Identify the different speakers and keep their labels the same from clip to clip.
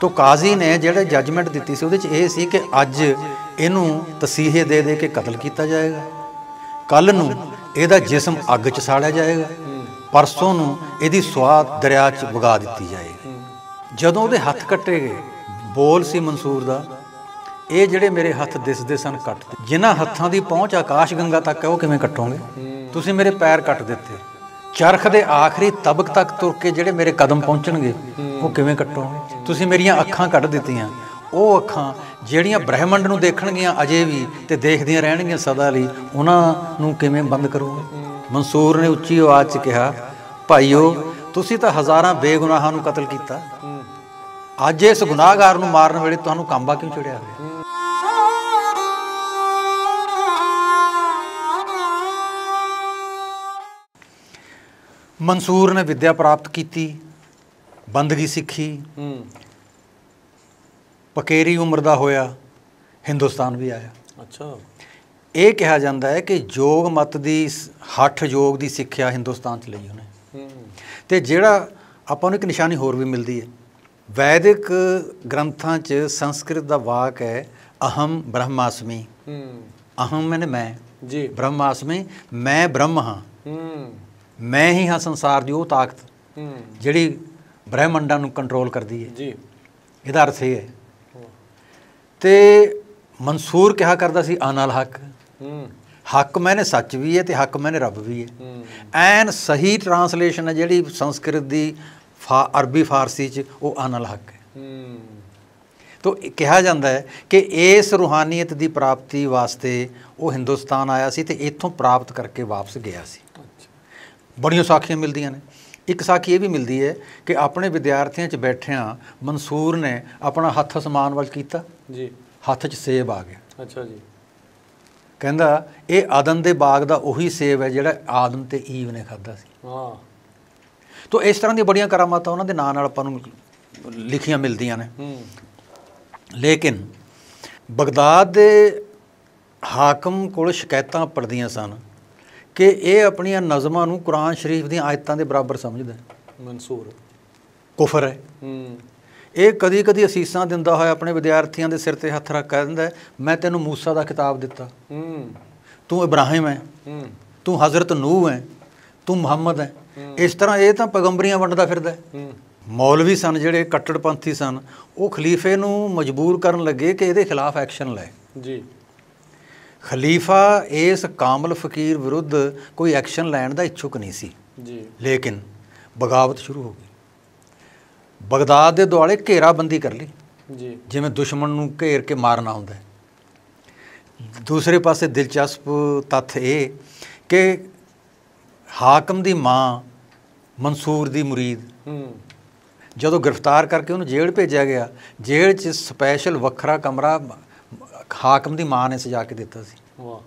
Speaker 1: ਤੋ ਕਾਜ਼ੀ ਨੇ ਜਿਹੜੇ ਜੱਜਮੈਂਟ ਦਿੱਤੀ ਸੀ ਉਹਦੇ 'ਚ ਇਹ ਸੀ ਕਿ ਅੱਜ ਇਹਨੂੰ ਤਸੀਹੇ ਦੇ ਦੇ ਕੇ ਕਤਲ ਕੀਤਾ ਜਾਏਗਾ ਕੱਲ ਨੂੰ ਇਹਦਾ ਜਿਸਮ ਅੱਗ 'ਚ ਸਾੜਿਆ ਜਾਏਗਾ ਪਰਸੋਂ ਨੂੰ ਇਹਦੀ ਸਵਾਦ ਦਰਿਆ 'ਚ ਵਗਾ ਦਿੱਤੀ ਜਾਏਗੀ ਜਦੋਂ ਉਹਦੇ ਹੱਥ ਕੱਟੇ ਗਏ ਬੋਲ ਸੀ ਮਨਸੂਰ ਦਾ ਇਹ ਜਿਹੜੇ ਮੇਰੇ ਹੱਥ ਦਿਸਦੇ ਸਨ ਕੱਟ ਜਿਨ੍ਹਾਂ ਹੱਥਾਂ ਦੀ ਪਹੁੰਚ ਆਕਾਸ਼ ਗੰਗਾ ਤੱਕ ਹੈ ਉਹ ਕਿਵੇਂ ਕੱਟੋਗੇ ਤੁਸੀਂ ਮੇਰੇ ਪੈਰ ਕੱਟ ਦਿੱਤੇ ਚਰਖ ਦੇ ਆਖਰੀ ਤਬਕ ਤੱਕ ਤੁਰ ਕੇ ਜਿਹੜੇ ਮੇਰੇ ਕਦਮ ਪਹੁੰਚਣਗੇ ਉਹ ਕਿਵੇਂ ਕੱਟੋਗੇ ਤੁਸੀਂ ਮੇਰੀਆਂ ਅੱਖਾਂ ਕੱਢ ਦਿੱਤੀਆਂ ਉਹ ਅੱਖਾਂ ਜਿਹੜੀਆਂ ਬ੍ਰਹਿਮੰਡ ਨੂੰ ਦੇਖਣਗੀਆਂ ਅਜੇ ਵੀ ਤੇ ਦੇਖਦੀਆਂ ਰਹਿਣਗੀਆਂ ਸਦਾ ਲਈ ਉਹਨਾਂ ਨੂੰ ਕਿਵੇਂ ਬੰਦ ਕਰੋਗੇ ਮਨਸੂਰ ਨੇ ਉੱਚੀ ਆਵਾਜ਼ 'ਚ ਕਿਹਾ ਭਾਈਓ ਤੁਸੀਂ ਤਾਂ ਹਜ਼ਾਰਾਂ ਬੇਗੁਨਾਹਾਂ ਨੂੰ ਕਤਲ ਕੀਤਾ ਅੱਜ ਇਸ ਗੁਨਾਹਗਾਰ ਨੂੰ ਮਾਰਨ ਵੇਲੇ ਤੁਹਾਨੂੰ ਕਾਂਬਾ ਕਿਉਂ ਚੜਿਆ ਹੋਇਆ ਮਨਸੂਰ ਨੇ ਵਿੱਦਿਆ ਪ੍ਰਾਪਤ ਕੀਤੀ ਬੰਦਗੀ ਸਿੱਖੀ ਹੂੰ ਪਕੇਰੀ ਉਮਰ ਦਾ ਹੋਇਆ ਹਿੰਦੁਸਤਾਨ ਵੀ ਆਇਆ ਅੱਛਾ ਇਹ ਕਿਹਾ ਜਾਂਦਾ ਹੈ ਕਿ ਯੋਗ ਮਤ ਦੀ ਹੱਠ ਯੋਗ ਦੀ ਸਿੱਖਿਆ ਹਿੰਦੁਸਤਾਨ ਚ ਲਈ ਉਹਨੇ ਹੂੰ ਤੇ ਜਿਹੜਾ ਆਪਾਂ ਨੂੰ ਇੱਕ ਨਿਸ਼ਾਨੀ ਹੋਰ ਵੀ ਮਿਲਦੀ ਹੈ ਵੈਦਿਕ ਗ੍ਰੰਥਾਂ ਚ ਸੰਸਕ੍ਰਿਤ ਦਾ ਵਾਕ ਹੈ ਅਹਮ ਬ੍ਰਹਮਾਸਮੀ ਹੂੰ ਅਹਮ ਮੈਨੇ ਮੈਂ ਜੀ ਬ੍ਰਹਮਾਸਮੀ ਮੈਂ ਬ੍ਰਹਮ ਹਾਂ ਮੈਂ ਹੀ ਹਾਂ ਸੰਸਾਰ ਦੀ ਉਹ ਤਾਕਤ ਜਿਹੜੀ ਬ੍ਰਹਿਮੰਡਾਂ ਨੂੰ ਕੰਟਰੋਲ ਕਰਦੀ ਹੈ ਜੀ ਇਹਦਾ ਅਰਥ ਇਹ ਹੈ ਤੇ ਮਨਸੂਰ ਕਿਹਾ ਕਰਦਾ ਸੀ ਆਨਾਲ ਹੱਕ ਹੱਕ ਮੈਨੇ ਸੱਚ ਵੀ ਹੈ ਤੇ ਹੱਕ ਮੈਨੇ ਰੱਬ ਵੀ ਹੈ ਐਨ ਸਹੀ ਟਰਾਂਸਲੇਸ਼ਨ ਹੈ ਜਿਹੜੀ ਸੰਸਕ੍ਰਿਤ ਦੀ ਅਰਬੀ ਫਾਰਸੀ ਚ ਉਹ ਆਨਲ ਹੱਕ ਹੈ ਤੋ ਕਿਹਾ ਜਾਂਦਾ ਹੈ ਕਿ ਇਸ ਰੂਹਾਨੀਅਤ ਦੀ ਪ੍ਰਾਪਤੀ ਵਾਸਤੇ ਉਹ ਹਿੰਦੁਸਤਾਨ ਆਇਆ ਸੀ ਤੇ ਇੱਥੋਂ ਪ੍ਰਾਪਤ ਕਰਕੇ ਵਾਪਸ ਗਿਆ ਸੀ ਬੜੀਆਂ ਸਾਖੀਆਂ ਮਿਲਦੀਆਂ ਨੇ ਇੱਕ ਸਾਖੀ ਇਹ ਵੀ ਮਿਲਦੀ ਹੈ ਕਿ ਆਪਣੇ ਵਿਦਿਆਰਥੀਆਂ 'ਚ ਬੈਠਿਆਂ ਮਨਸੂਰ ਨੇ ਆਪਣਾ ਹੱਥ ਅਸਮਾਨ ਵੱਲ ਕੀਤਾ ਜੀ ਹੱਥ 'ਚ ਸੇਬ ਆ ਗਿਆ ਅੱਛਾ ਜੀ ਕਹਿੰਦਾ ਇਹ ਆਦਮ ਦੇ ਬਾਗ ਦਾ ਉਹੀ ਸੇਬ ਹੈ ਜਿਹੜਾ ਆਦਮ ਤੇ ਈਵ ਨੇ ਖਾਦਾ ਸੀ ਹਾਂ ਤੋਂ ਇਸ ਤਰ੍ਹਾਂ ਦੀਆਂ ਬੜੀਆਂ ਕਰਾਮਾਤਾਂ ਉਹਨਾਂ ਦੇ ਨਾਂ ਨਾਲ ਆਪਾਂ ਨੂੰ ਲਿਖੀਆਂ ਮਿਲਦੀਆਂ ਨੇ ਲੇਕਿਨ ਬਗਦਾਦ ਦੇ ਹਾਕਮ ਕੋਲ ਸ਼ਿਕਾਇਤਾਂ ਪੜਦੀਆਂ ਸਨ ਕਿ ਇਹ ਆਪਣੀਆਂ ਨਜ਼ਮਾਂ ਨੂੰ ਕੁਰਾਨ ਸ਼ਰੀਫ ਦੀਆਂ ਆਇਤਾਂ ਦੇ ਬਰਾਬਰ ਸਮਝਦਾ ਮਨਸੂਰ ਕਫਰ ਹੈ ਇਹ ਕਦੀ ਕਦੀ ਅਸੀਸਾਂ ਦਿੰਦਾ ਹੋਇਆ ਆਪਣੇ ਵਿਦਿਆਰਥੀਆਂ ਦੇ ਸਿਰ ਤੇ ਹੱਥ ਰੱਖ ਕੇ ਕਹਿੰਦਾ ਮੈਂ ਤੈਨੂੰ موسی ਦਾ ਖਿਤਾਬ ਦਿੱਤਾ ਤੂੰ ਇਬਰਾਹਿਮ ਹੈ ਤੂੰ ਹਜ਼ਰਤ ਨੂਹ ਹੈ ਤੂੰ ਮੁਹੰਮਦ ਹੈ ਇਸ ਤਰ੍ਹਾਂ ਇਹ ਤਾਂ ਪੈਗੰਬਰੀਆਂ ਵੰਡਦਾ ਫਿਰਦਾ ਹੈ ਮੌਲਵੀ ਸਨ ਜਿਹੜੇ ਕੱਟੜਪੰਥੀ ਸਨ ਉਹ ਖਲੀਫੇ ਨੂੰ ਮਜਬੂਰ ਕਰਨ ਲੱਗੇ ਕਿ ਇਹਦੇ ਖਿਲਾਫ ਐਕਸ਼ਨ ਲੈ ਜੀ ਖਲੀਫਾ ਇਸ ਕਾਮਲ ਫਕੀਰ ਵਿਰੁੱਧ ਕੋਈ ਐਕਸ਼ਨ ਲੈਣ ਦਾ ਇੱਛੁਕ ਨਹੀਂ ਸੀ ਜੀ ਲੇਕਿਨ ਬਗਾਵਤ ਸ਼ੁਰੂ ਹੋ ਗਈ ਬਗਦਾਦ ਦੇ ਦੁਆਲੇ ਘੇਰਾਬੰਦੀ ਕਰ ਲਈ ਜੀ ਜਿਵੇਂ ਦੁਸ਼ਮਣ ਨੂੰ ਘੇਰ ਕੇ ਮਾਰਨਾ ਹੁੰਦਾ ਹੈ ਦੂਸਰੇ ਪਾਸੇ ਦਿਲਚਸਪ ਤੱਥ ਇਹ ਕਿ ਹਾਕਮ ਦੀ ਮਾਂ ਮਨਸੂਰ ਦੀ ਮੁਰੀਦ ਜਦੋਂ ਗ੍ਰਿਫਤਾਰ ਕਰਕੇ ਉਹਨੂੰ ਜੇਲ੍ਹ ਭੇਜਿਆ ਗਿਆ ਜੇਲ੍ਹ 'ਚ ਸਪੈਸ਼ਲ ਵੱਖਰਾ ਕਮਰਾ ਹਾਕਮ ਦੀ ਮਾਂ ਨੇ ਸਜਾ ਕੇ ਦਿੱਤਾ ਸੀ ਵਾਹ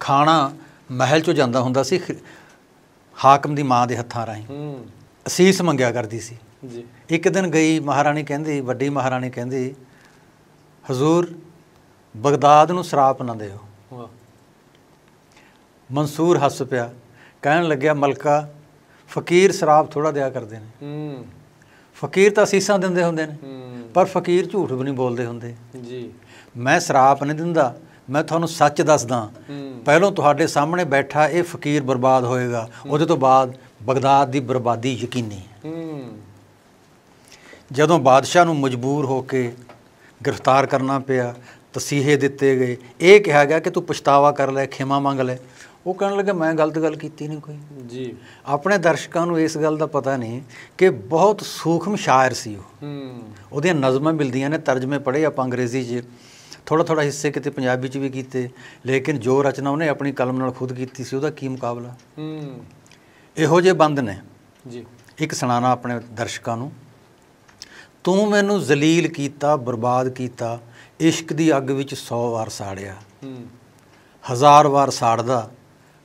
Speaker 1: ਖਾਣਾ ਮਹਿਲ ਚੋਂ ਜਾਂਦਾ ਹੁੰਦਾ ਸੀ ਹਾਕਮ ਦੀ ਮਾਂ ਦੇ ਹੱਥਾਂ ਰਾਹੀਂ ਹੂੰ ਅਸੀਸ ਮੰਗਿਆ ਕਰਦੀ ਸੀ ਜੀ ਇੱਕ ਦਿਨ ਗਈ ਮਹਾਰਾਣੀ ਕਹਿੰਦੀ ਵੱਡੀ ਮਹਾਰਾਣੀ ਕਹਿੰਦੀ ਹਜ਼ੂਰ ਬਗਦਾਦ ਨੂੰ ਸਰਾਪ ਨਾ ਦਿਓ ਵਾਹ ਮਨਸੂਰ ਹੱਸ ਪਿਆ ਕਹਿਣ ਲੱਗਿਆ ਮਲਕਾ ਫਕੀਰ ਸਰਾਪ ਥੋੜਾ ਦਿਆ ਕਰਦੇ ਨੇ ਹੂੰ ਫਕੀਰ ਤਾਂ ਅਸੀਸਾਂ ਦਿੰਦੇ ਹੁੰਦੇ ਨੇ ਪਰ ਫਕੀਰ ਝੂਠ ਵੀ ਨਹੀਂ ਬੋਲਦੇ ਹੁੰਦੇ ਜੀ ਮੈਂ ਸਰਾਪ ਨਹੀਂ ਦਿੰਦਾ ਮੈਂ ਤੁਹਾਨੂੰ ਸੱਚ ਦੱਸਦਾ ਪਹਿਲਾਂ ਤੁਹਾਡੇ ਸਾਹਮਣੇ ਬੈਠਾ ਇਹ ਫਕੀਰ ਬਰਬਾਦ ਹੋਏਗਾ ਉਹਦੇ ਤੋਂ ਬਾਅਦ ਬਗਦਾਦ ਦੀ ਬਰਬਾਦੀ ਯਕੀਨੀ ਹੈ ਜਦੋਂ ਬਾਦਸ਼ਾਹ ਨੂੰ ਮਜਬੂਰ ਹੋ ਕੇ ਗ੍ਰਿਫਤਾਰ ਕਰਨਾ ਪਿਆ ਤਸੀਹੇ ਦਿੱਤੇ ਗਏ ਇਹ ਕਿਹਾ ਗਿਆ ਕਿ ਤੂੰ ਪਛਤਾਵਾ ਕਰ ਲੈ ਖਿਮਾ ਮੰਗ ਲੈ ਉਹ ਕਹਿਣ ਲੱਗਾ ਮੈਂ ਗਲਤ ਗੱਲ ਕੀਤੀ ਨਹੀਂ ਕੋਈ ਜੀ ਆਪਣੇ ਦਰਸ਼ਕਾਂ ਨੂੰ ਇਸ ਗੱਲ ਦਾ ਪਤਾ ਨਹੀਂ ਕਿ ਬਹੁਤ ਸੂਖਮ ਸ਼ਾਇਰ ਸੀ ਉਹ ਹੂੰ ਉਹਦੀਆਂ ਨਜ਼ਮਾਂ ਮਿਲਦੀਆਂ ਨੇ ਤਰਜਮੇ ਪੜ੍ਹੇ ਆਪਾਂ ਅੰਗਰੇਜ਼ੀ 'ਚ ਥੋੜਾ ਥੋੜਾ ਹਿੱਸੇ ਕਿਤੇ ਪੰਜਾਬੀ ਚ ਵੀ ਕੀਤੇ ਲੇਕਿਨ ਜੋ ਰਚਨਾ ਉਹਨੇ ਆਪਣੀ ਕਲਮ ਨਾਲ ਖੁਦ ਕੀਤੀ ਸੀ ਉਹਦਾ ਕੀ ਮੁਕਾਬਲਾ ਹੂੰ ਇਹੋ ਜੇ ਬੰਦ ਨੇ ਜੀ ਇੱਕ ਸੁਣਾਣਾ ਆਪਣੇ ਦਰਸ਼ਕਾਂ ਨੂੰ ਤੂੰ ਮੈਨੂੰ ਜ਼ਲੀਲ ਕੀਤਾ ਬਰਬਾਦ ਕੀਤਾ ਇਸ਼ਕ ਦੀ ਅੱਗ ਵਿੱਚ 100 ਵਾਰ ਸਾੜਿਆ ਹੂੰ ਹਜ਼ਾਰ ਵਾਰ ਸਾੜਦਾ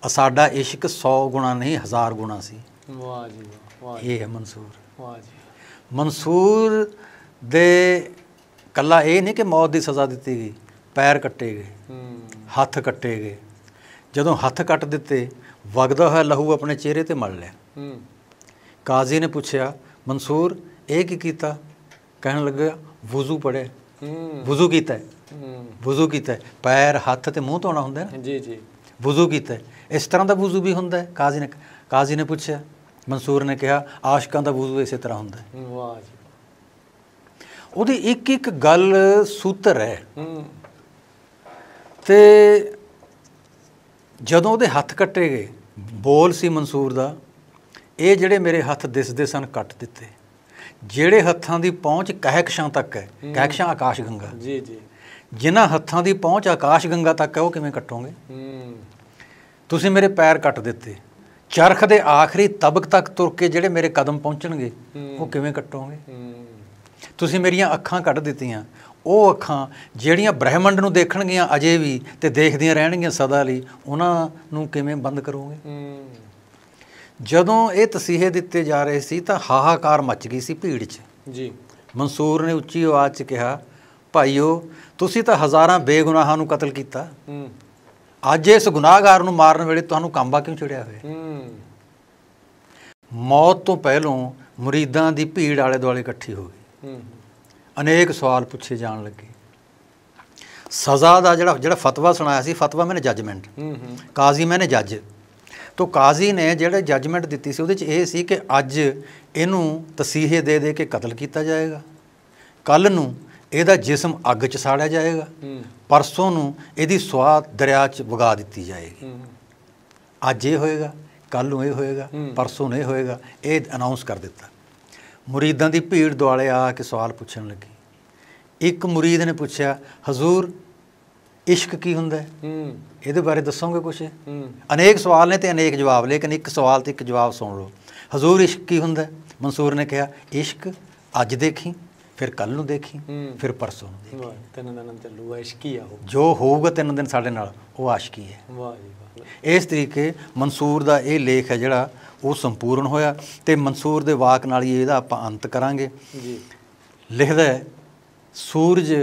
Speaker 1: ਸਾਡਾ ਇਸ਼ਕ 100 ਗੁਣਾ ਨਹੀਂ ਹਜ਼ਾਰ ਗੁਣਾ ਸੀ ਵਾਹ ਜੀ ਵਾਹ ਇਹ ਹੈ ਮਨਸੂਰ ਵਾਹ ਜੀ ਮਨਸੂਰ ਦੇ ਕੱਲਾ ਇਹ ਨਹੀਂ ਕਿ ਮੌਤ ਦੀ ਸਜ਼ਾ ਦਿੱਤੀ ਗਈ ਪੈਰ ਕੱਟੇ ਗਏ ਹੱਥ ਕੱਟੇ ਗਏ ਜਦੋਂ ਹੱਥ ਕੱਟ ਦਿੱਤੇ ਵਗਦਾ ਹੋਇਆ ਲਹੂ ਆਪਣੇ ਚਿਹਰੇ ਤੇ ਮਲ ਲਿਆ ਕਾਜ਼ੀ ਨੇ ਪੁੱਛਿਆ ਮਨਸੂਰ ਇਹ ਕੀ ਕੀਤਾ ਕਹਿਣ ਲੱਗਾ ਵੁਜ਼ੂ ਪੜੇ ਵੁਜ਼ੂ ਕੀਤਾ ਵੁਜ਼ੂ ਕੀਤਾ ਪੈਰ ਹੱਥ ਤੇ ਮੂੰਹ ਧੋਣਾ ਹੁੰਦਾ ਹੈ ਜੀ ਜੀ ਵੁਜ਼ੂ ਕੀਤਾ ਇਸ ਤਰ੍ਹਾਂ ਦਾ ਵੁਜ਼ੂ ਵੀ ਹੁੰਦਾ ਹੈ ਕਾਜ਼ੀ ਨੇ ਕਾਜ਼ੀ ਨੇ ਪੁੱਛਿਆ ਮਨਸੂਰ ਨੇ ਕਿਹਾ ਆਸ਼ਕਾਂ ਦਾ ਵੁਜ਼ੂ ਇਸੇ ਤਰ੍ਹਾਂ ਹੁੰਦਾ ਹੈ ਵਾਹ ਜੀ ਉਹਦੀ ਇੱਕ ਇੱਕ ਗੱਲ ਸੂਤਰ ਹੈ ਤੇ ਜਦੋਂ ਉਹਦੇ ਹੱਥ ਕੱਟੇ ਗਏ ਬੋਲ ਸੀ ਮਨਸੂਰ ਦਾ ਇਹ ਜਿਹੜੇ ਮੇਰੇ ਹੱਥ ਦਿਸਦੇ ਸਨ ਕੱਟ ਦਿੱਤੇ ਜਿਹੜੇ ਹੱਥਾਂ ਦੀ ਪਹੁੰਚ ਕਹਿਕਸ਼ਾਂ ਤੱਕ ਹੈ ਕਹਿਕਸ਼ਾਂ ਆਕਾਸ਼ ਗੰਗਾ ਜੀ ਜੀ ਜਿਨ੍ਹਾਂ ਹੱਥਾਂ ਦੀ ਪਹੁੰਚ ਆਕਾਸ਼ ਗੰਗਾ ਤੱਕ ਹੈ ਉਹ ਕਿਵੇਂ ਕੱਟੋਗੇ ਤੁਸੀਂ ਮੇਰੇ ਪੈਰ ਕੱਟ ਦਿੱਤੇ ਚਰਖ ਦੇ ਆਖਰੀ ਤਬਕ ਤੱਕ ਤੁਰ ਕੇ ਜਿਹੜੇ ਮੇਰੇ ਕਦਮ ਪਹੁੰਚਣਗੇ ਉਹ ਕਿਵੇਂ ਕੱਟੋਗੇ ਤੁਸੀਂ ਮੇਰੀਆਂ ਅੱਖਾਂ ਕੱਢ ਦਿੱਤੀਆਂ ਉਹ ਅੱਖਾਂ ਜਿਹੜੀਆਂ ਬ੍ਰਹਿਮੰਡ ਨੂੰ ਦੇਖਣਗੀਆਂ ਅਜੇ ਵੀ ਤੇ ਦੇਖਦੀਆਂ ਰਹਿਣਗੀਆਂ ਸਦਾ ਲਈ ਉਹਨਾਂ ਨੂੰ ਕਿਵੇਂ ਬੰਦ ਕਰੋਗੇ ਜਦੋਂ ਇਹ ਤਸੀਹੇ ਦਿੱਤੇ ਜਾ ਰਹੇ ਸੀ ਤਾਂ ਹਾਹਾਕਾਰ ਮਚ ਗਈ ਸੀ ਭੀੜ 'ਚ ਜੀ ਮਨਸੂਰ ਨੇ ਉੱਚੀ ਆਵਾਜ਼ 'ਚ ਕਿਹਾ ਭਾਈਓ ਤੁਸੀਂ ਤਾਂ ਹਜ਼ਾਰਾਂ ਬੇਗੁਨਾਹਾਂ ਨੂੰ ਕਤਲ ਕੀਤਾ ਅੱਜ ਇਸ ਗੁਨਾਹਗਾਰ ਨੂੰ ਮਾਰਨ ਵੇਲੇ ਤੁਹਾਨੂੰ ਕਾਂਬਾ ਕਿਉਂ ਚੜਿਆ ਹੋਇਆ ਮੌਤ ਤੋਂ ਪਹਿਲਾਂ ਮੁਰੀਦਾਂ ਦੀ ਭੀੜ ਆਲੇ ਦੁਆਲੇ ਇਕੱਠੀ ਹੋ ਗਈ ਅਨੇਕ ਸਵਾਲ ਪੁੱਛੇ ਜਾਣ ਲੱਗੇ ਸਜ਼ਾ ਦਾ ਜਿਹੜਾ ਜਿਹੜਾ ਫਤਵਾ ਸੁਣਾਇਆ ਸੀ ਫਤਵਾ ਮੈਨੇ ਜੱਜਮੈਂਟ ਕਾਜ਼ੀ ਮੈਨੇ ਜੱਜ ਤੋਂ ਕਾਜ਼ੀ ਨੇ ਜਿਹੜੇ ਜੱਜਮੈਂਟ ਦਿੱਤੀ ਸੀ ਉਹਦੇ ਚ ਇਹ ਸੀ ਕਿ ਅੱਜ ਇਹਨੂੰ ਤਸੀਹੇ ਦੇ ਦੇ ਕੇ ਕਤਲ ਕੀਤਾ ਜਾਏਗਾ ਕੱਲ ਨੂੰ ਇਹਦਾ ਜਿਸਮ ਅੱਗ 'ਚ ਸਾੜਿਆ ਜਾਏਗਾ ਪਰਸੋਂ ਨੂੰ ਇਹਦੀ ਸਵਾਦ ਦਰਿਆ 'ਚ ਵਗਾ ਦਿੱਤੀ ਜਾਏਗੀ ਅੱਜ ਇਹ ਹੋਏਗਾ ਕੱਲ ਨੂੰ ਇਹ ਹੋਏਗਾ ਪਰਸੋਂ ਨੂੰ ਇਹ ਹੋਏਗਾ ਇਹ ਅਨਾਉਂਸ ਕਰ ਦਿੱਤਾ ਮੁਰੀਦਾਂ ਦੀ ਭੀੜ ਦੁਆਲੇ ਆ ਕੇ ਸਵਾਲ ਪੁੱਛਣ ਲੱਗੀ ਇੱਕ ਮੁਰੀਦ ਨੇ ਪੁੱਛਿਆ ਹਜ਼ੂਰ ਇਸ਼ਕ ਕੀ ਹੁੰਦਾ ਹੈ ਇਹਦੇ ਬਾਰੇ ਦੱਸੋਗੇ ਕੁਝ ਅਨੇਕ ਸਵਾਲ ਨੇ ਤੇ ਅਨੇਕ ਜਵਾਬ ਲੇਕਿਨ ਇੱਕ ਸਵਾਲ ਤੇ ਇੱਕ ਜਵਾਬ ਸੁਣ ਲਓ ਹਜ਼ੂਰ ਇਸ਼ਕ ਕੀ ਹੁੰਦਾ ਮਨਸੂਰ ਨੇ ਕਿਹਾ ਇਸ਼ਕ ਅੱਜ ਦੇਖੀ ਫਿਰ ਕੱਲ ਨੂੰ ਦੇਖੀ ਫਿਰ ਪਰਸੋਂ ਨੂੰ ਦੇਖੀ ਤਿੰਨ ਦਿਨਾਂ ਦਿਨ ਚੱਲੂਗਾ ਆਸ਼ਕੀ ਆ ਉਹ ਜੋ ਹੋਊਗਾ ਤਿੰਨ ਦਿਨ ਸਾਡੇ ਨਾਲ ਉਹ ਆਸ਼ਕੀ ਹੈ ਵਾਹ ਜੀ ਵਾਹ ਇਸ ਤਰੀਕੇ ਮਨਸੂਰ ਦਾ ਇਹ ਲੇਖ ਹੈ ਜਿਹੜਾ ਉਹ ਸੰਪੂਰਨ ਹੋਇਆ ਤੇ ਮਨਸੂਰ ਦੇ ਵਾਕ ਨਾਲ ਹੀ ਇਹਦਾ ਆਪਾਂ ਅੰਤ ਕਰਾਂਗੇ ਜੀ ਲਿਖਦਾ ਹੈ ਸੂਰਜ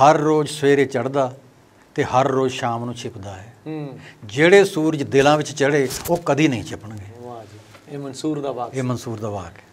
Speaker 1: ਹਰ ਰੋਜ਼ ਸਵੇਰੇ ਚੜਦਾ ਤੇ ਹਰ ਰੋਜ਼ ਸ਼ਾਮ ਨੂੰ ਛਿਪਦਾ ਹੈ ਜਿਹੜੇ ਸੂਰਜ ਦਿਲਾਂ ਵਿੱਚ ਚੜੇ ਉਹ ਕਦੀ ਨਹੀਂ ਛਿਪਣਗੇ ਵਾਹ ਜੀ ਇਹ ਮਨਸੂਰ ਦਾ ਵਾਕ ਇਹ ਮਨਸੂਰ ਦਾ ਵਾਕ